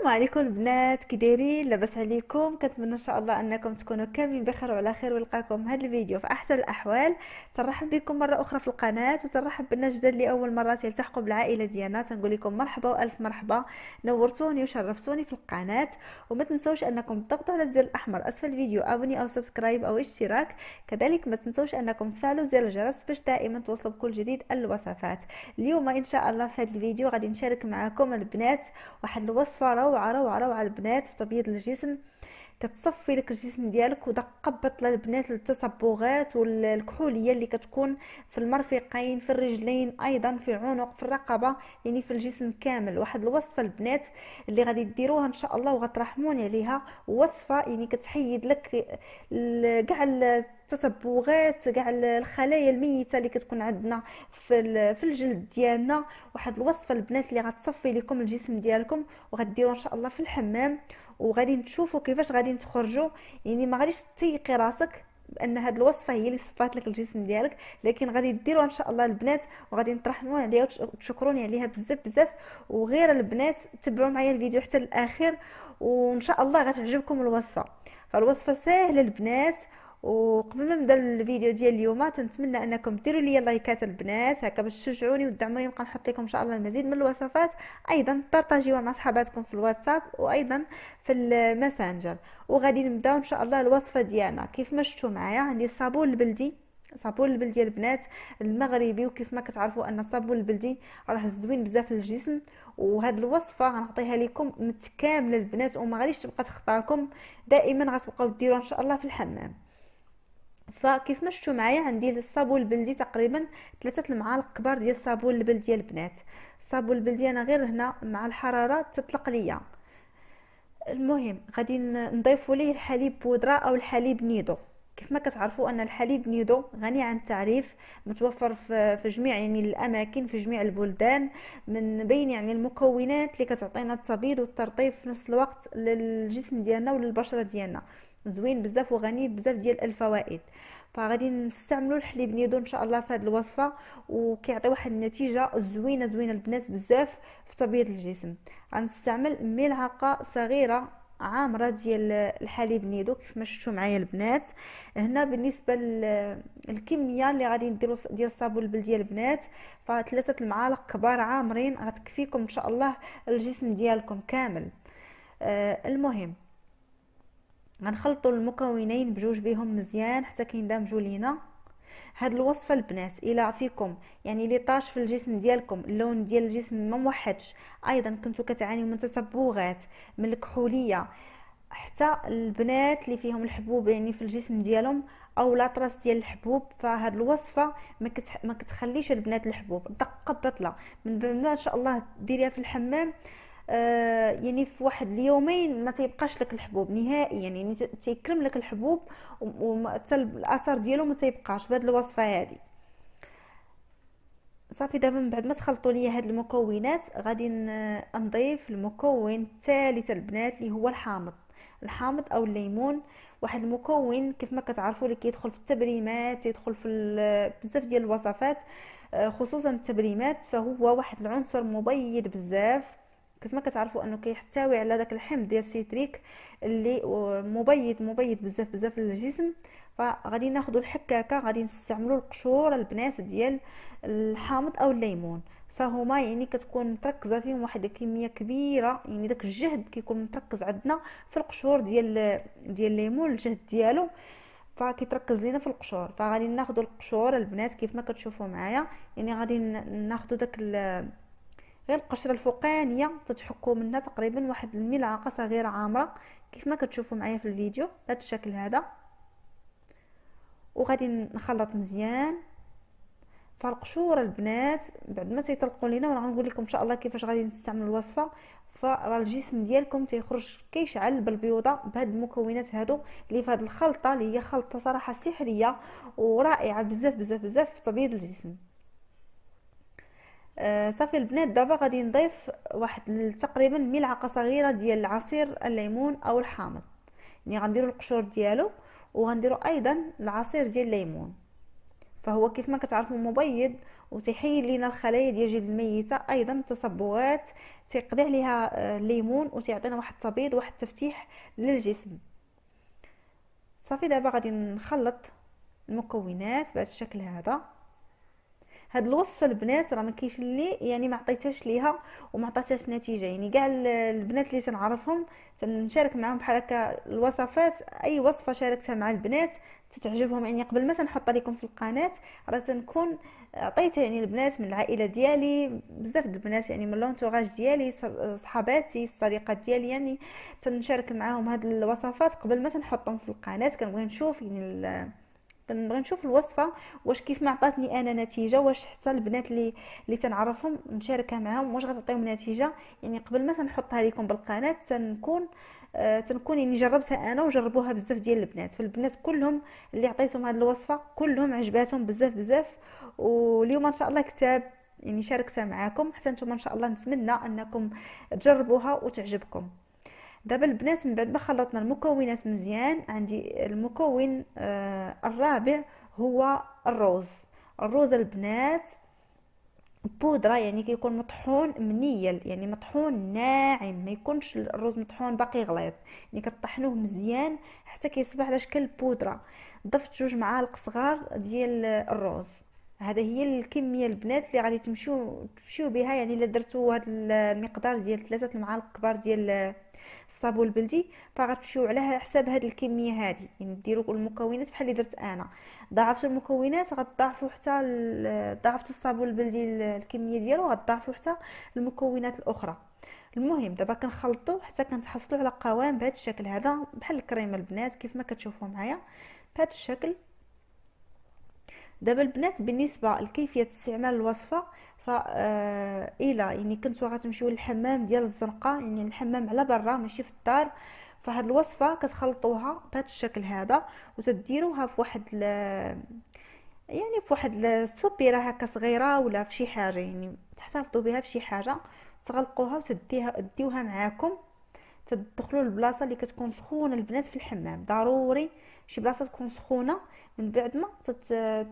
السلام عليكم البنات كي دايرين لاباس عليكم كنتمنى ان شاء الله انكم تكونوا كاملين بخير وعلى خير ونلقاكم هذا الفيديو في احسن الاحوال ترحب بكم مره اخرى في القناه وترحب بالناس جداد اللي اول مره تلتحقوا بالعائله ديالنا تنقول لكم مرحبا والف مرحبا نورتوني وشرفتوني في القناه وما تنسوش انكم تضغطوا على الزر الاحمر اسفل الفيديو ابوني او سبسكرايب او اشتراك كذلك ما تنسوش انكم تفعلوا زر الجرس باش دائما توصلوا بكل جديد الوصفات اليوم ان شاء الله في هذا الفيديو غادي نشارك معكم البنات واحد الوصفه روعه روعه روعه البنات في تبييض الجسم كتصفي لك الجسم ديالك ودقبط البنات التصبغات والكحوليه اللي كتكون في المرفقين في الرجلين ايضا في العنق في الرقبه يعني في الجسم كامل واحد الوصفه البنات اللي غادي ديروها ان شاء الله وغترحموني عليها وصفه يعني كتحيد لك كاع التتبغات كاع الخلايا الميته اللي كتكون عندنا في في الجلد ديالنا واحد الوصفه البنات اللي غتصفي لكم الجسم ديالكم وغديروها ان شاء الله في الحمام وغادي تشوفوا كيفاش غادي تخرجوا يعني ما غاديش تيقي راسك بان هاد الوصفه هي اللي صفات لك الجسم ديالك لكن غادي ديروها ان شاء الله البنات وغادي نطرحمون عليها وتشكروني عليها بزاف بزاف وغير البنات تبعوا معايا الفيديو حتى الاخر وان شاء الله غتعجبكم الوصفه فالوصفه سهله البنات وقبل ما نبدا الفيديو ديال اليوم تنتمنى انكم ديروا لي لايكات البنات هكا باش تشجعوني وتدعموني نبقى نحط لكم ان شاء الله المزيد من الوصفات ايضا بارطاجيوها مع صحاباتكم في الواتساب وايضا في الماسنجر وغادي نبداو ان شاء الله الوصفه ديالنا كيف ما شفتوا معايا عندي الصابون البلدي صابون البلدي البنات المغربي وكيف ما كتعرفوا ان الصابون البلدي راه زوين بزاف للجسم وهاد الوصفه غنعطيها لكم متكامله البنات وما غاديش تبقى تخطاكم دائما غتبقاو ديروها ان شاء الله في الحمام فكيف ما شفتوا معايا عندي الصابون البلدي تقريبا ثلاثه المعالق كبار ديال الصابون البلدي البنات الصابون البلدي انا غير هنا مع الحراره تطلق ليا المهم غادي نضيفوا ليه الحليب بودره او الحليب نيدو كيف ما كتعرفوا ان الحليب نيدو غني عن التعريف متوفر في جميع يعني الاماكن في جميع البلدان من بين يعني المكونات اللي كتعطينا التبييض والترطيب في نفس الوقت للجسم ديالنا وللبشره ديالنا زوين بزاف وغني بزاف ديال الفوائد فغادي نستعملوا الحليب نيدو ان شاء الله في هذه الوصفه وكيعطي واحد النتيجه زوينه زوينه البنات بزاف في تبييض الجسم غنستعمل ملعقه صغيره عامره ديال الحليب نيدو كيف ما شفتوا معايا البنات هنا بالنسبه للكميه اللي غادي نديروا ديال الصابون البلدي البنات فثلاثه المعالق كبار عامرين غتكفيكم ان شاء الله الجسم ديالكم كامل آه المهم غنخلطوا المكونين بجوج بهم مزيان حتى كيندمجوا لينا هاد الوصفه البنات الا فيكم يعني لي طاش في الجسم ديالكم اللون ديال الجسم ما موحدش ايضا كنتو كتعانيو من تصبغات من الكحوليه حتى البنات اللي فيهم الحبوب يعني في الجسم ديالهم او لاطراس ديال الحبوب فهاد الوصفه ما, كتح... ما كتخليش البنات الحبوب دقه بطله من بعد ان شاء الله ديريها في الحمام آه يعني في واحد اليومين ما تيبقاش لك الحبوب نهائيا يعني, يعني تيكرم لك الحبوب وحتى الاثر ديالو ما تيبقاش بهذه الوصفه هذه صافي دابا من بعد ما تخلطوا ليا هاد المكونات غادي نضيف المكون الثالث البنات اللي هو الحامض الحامض او الليمون واحد المكون كيف ما كتعرفوا اللي كيدخل في التبريمات يدخل في بزاف ديال الوصفات آه، خصوصا التبريمات فهو واحد العنصر مبيض بزاف كيف ما كتعرفوا انه كيحتوي على داك الحمض ديال السيتريك اللي مبيض مبيض بزاف بزاف للجسم فغادي ناخذوا الحكاكه غادي نستعملوا القشور البنات ديال الحامض او الليمون فهما يعني كتكون متركزه فيهم واحد الكميه كبيره يعني داك الجهد كيكون متركز عندنا في القشور ديال ديال الليمون الجهد ديالو فكيتركز لينا في القشور فغادي ناخذ القشور البنات كيف ما كتشوفوا معايا يعني غادي ناخذ داك غير القشره الفوقانيه تتحكم منها تقريبا واحد الملعقه صغيره عامره كيف ما كتشوفوا معايا في الفيديو بهذا الشكل هذا وغادي نخلط مزيان فالقشور البنات بعد ما تيطلقوا لينا وانا غنقول لكم ان شاء الله كيفاش غادي نستعمل الوصفه فراه الجسم ديالكم تيخرج كيشعل بالبيوضه بهاد المكونات هادو اللي فهاد الخلطه اللي هي خلطه صراحه سحريه ورائعه بزاف بزاف بزاف في تبييض الجسم آه، صافي البنات دابا غادي نضيف واحد تقريبا ملعقه صغيره ديال عصير الليمون او الحامض يعني غنديروا القشور ديالو وغنديروا ايضا العصير ديال الليمون فهو كيف ما كتعرفوا مبيض وتحيد لينا الخلايا ديال الجلد الميته ايضا التصبغات تيقضي عليها آه، الليمون وتيعطينا واحد التبيض واحد التفتيح للجسم صافي دابا غادي نخلط المكونات بهذا الشكل هذا هاد الوصفه البنات راه ما كاينش اللي يعني ما عطيتهاش ليها وما عطاتهاش نتيجه يعني كاع البنات اللي تنعرفهم تنشارك معاهم بحال هكا الوصفات اي وصفه شاركتها مع البنات تتعجبهم يعني قبل ما تنحط لكم في القناه راه تنكون عطيتها يعني البنات من العائله ديالي بزاف د البنات يعني من لونتوراج ديالي صحاباتي الصديقات ديالي يعني تنشارك معاهم هاد الوصفات قبل ما تنحطهم في القناه كنبغي نشوف يعني نبغي نشوف الوصفه واش كيف ما عطاتني انا نتيجه واش حتى البنات اللي اللي تنعرفهم نشاركها معاهم واش غتعطيهم نتيجه يعني قبل ما تنحطها لكم بالقناه تنكون آه تنكون يعني جربتها انا وجربوها بزاف ديال البنات فالبنات كلهم اللي عطيتهم هذه الوصفه كلهم عجباتهم بزاف بزاف واليوم ان شاء الله كتاب يعني شاركتها معاكم حتى نتوما ان شاء الله نتمنى انكم تجربوها وتعجبكم دابا البنات من بعد ما خلطنا المكونات مزيان عندي المكون آه الرابع هو الروز الروز البنات بودره يعني كيكون مطحون منيل يعني مطحون ناعم ما يكونش الروز مطحون باقي غليظ يعني كطحنوه مزيان حتى كيصبح على شكل بودره ضفت جوج معالق صغار ديال الروز هذا هي الكميه البنات اللي غادي تمشيو تمشيو بها يعني الا درتو هذا المقدار ديال ثلاثه المعالق كبار ديال الصابون البلدي فغتمشيو على حساب هاد الكميه هادي يعني ديروا المكونات بحال اللي درت انا ضاعفتوا المكونات غتضاعفوا حتى ضاعفتوا الصابون البلدي الكميه ديالو غتضاعفوا حتى المكونات الاخرى المهم دابا كنخلطو حتى كنتحصلوا على قوام بهذا الشكل هذا بحال الكريمه البنات كيف ما كتشوفوا معايا بهذا الشكل دابا البنات بالنسبه لكيفيه استعمال الوصفه ف آه، الى يعني كنتو غتمشيو للحمام ديال الزنقه يعني الحمام على برا ماشي في الدار فهاد الوصفه كتخلطوها بهذا الشكل هذا وتديروها في واحد ل... يعني في واحد السوبيره هكا صغيره ولا في شي حاجه يعني تحتفظوا بها في شي حاجه تغلقوها وتديها ديوها معاكم تدخلوا البلاصه اللي كتكون سخونه البنات في الحمام ضروري شي بلاصه تكون سخونه من بعد ما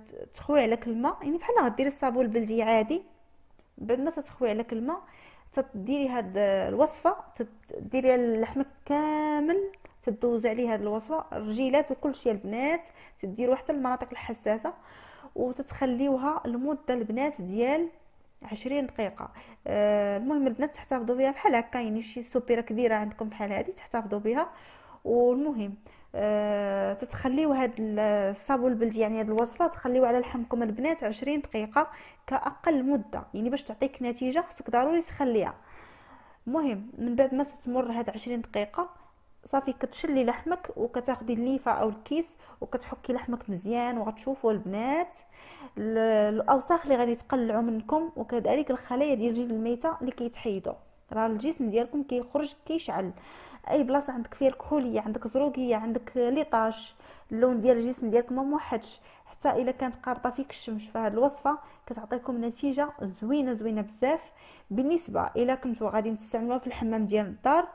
تتخوي عليك الماء يعني بحال غديري الصابون البلدي عادي بعد ما تتخوي على كلمه تديري هاد الوصفه تديري اللحم كامل تدوز عليه هاد الوصفه الرجيلات وكل شيء البنات تديروا حتى المناطق الحساسه وتتخليوها لمده البنات ديال عشرين دقيقه آه المهم البنات تحتفظوا بها بحال هكا يعني شي سوبيره كبيره عندكم بحال هذه تحتفظوا بها والمهم آه، تتخليو هاد الصابون البلدي يعني هاد الوصفه تخليو على لحمكم البنات 20 دقيقه كاقل مده يعني باش تعطيك نتيجه خصك ضروري تخليها مهم من بعد ما تمر هاد 20 دقيقه صافي كتشلي لحمك وكتاخدي الليفه او الكيس وكتحكي لحمك مزيان وغتشوفوا البنات الاوساخ اللي غادي تقلعوا منكم وكذلك الخلايا ديال الجلد الميته اللي كيتحيدوا راه الجسم ديالكم كيخرج كيشعل اي بلاصه عندك فيها الكحوليه عندك زروقيه عندك ليطاش اللون ديال الجسم ديالك ما موحدش حتى الا كانت قابطه فيك الشمس فهاد الوصفه كتعطيكم نتيجه زوينه زوينه بزاف بالنسبه الا كنتو غادي تستعملوها في الحمام ديال الدار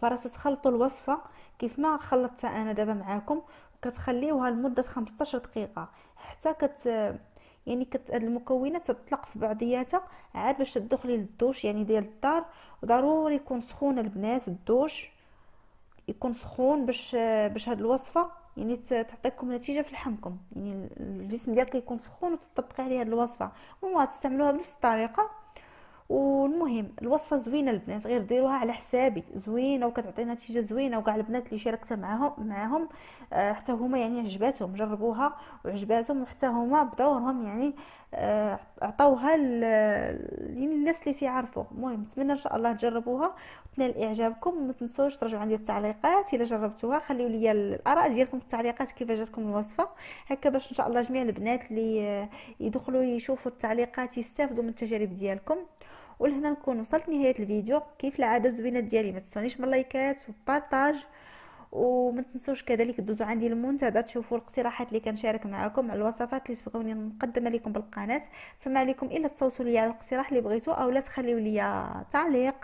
فراه تخلطوا الوصفه كيف ما خلطتها انا دابا معاكم وكتخليوها لمده 15 دقيقه حتى كت يعني كت هاد المكونات تطلق في بعضياتها عاد باش تدخلي للدوش يعني ديال الدار وضروري يكون سخون البنات الدوش يكون سخون باش باش هاد الوصفه يعني تعطيكم نتيجه في لحمكم يعني الجسم ديالك يكون سخون وتطبقي عليه هاد الوصفه وما تستعملوها بنفس الطريقه والمهم الوصفه زوينه البنات غير ديروها على حسابي زوينه وكتعطينا نتيجه زوينه وكاع البنات اللي شاركت معاهم معاهم آه حتى هما يعني عجباتهم جربوها وعجباتهم وحتى هما بدورهم يعني آه عطاوها يعني الناس اللي تيعرفوا المهم نتمنى ان شاء الله تجربوها نال اعجابكم ما تنسوش ترجعوا عندي التعليقات الا جربتوها خليو لي الاراء ديالكم في التعليقات كيف جاتكم الوصفه هكا باش ان شاء الله جميع البنات اللي يدخلوا يشوفوا التعليقات يستافدوا من التجارب ديالكم ولهنا نكون وصلت نهايه الفيديو كيف العاده الزوينات ديالي ما تنسونيش من لايكات وبارطاج وما تنسوش كذلك تدوزوا عندي المنتدى تشوفوا الاقتراحات اللي كنشارك معكم على الوصفات اللي سبقوني مقدمه لكم بالقناه فما عليكم الا تصوتوا لي على الاقتراح اللي بغيتو اولا تخليو لي تعليق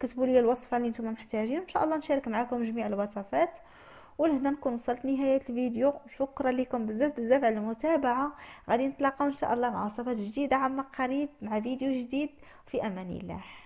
تكتبوا لي الوصفه اللي نتوما محتاجين ان شاء الله نشارك معكم جميع الوصفات ولهنا نكون وصلت نهايه الفيديو شكرا لكم بزاف بزاف على المتابعه غادي نتلاقاو ان شاء الله مع وصفات جديده عما قريب مع فيديو جديد في امان الله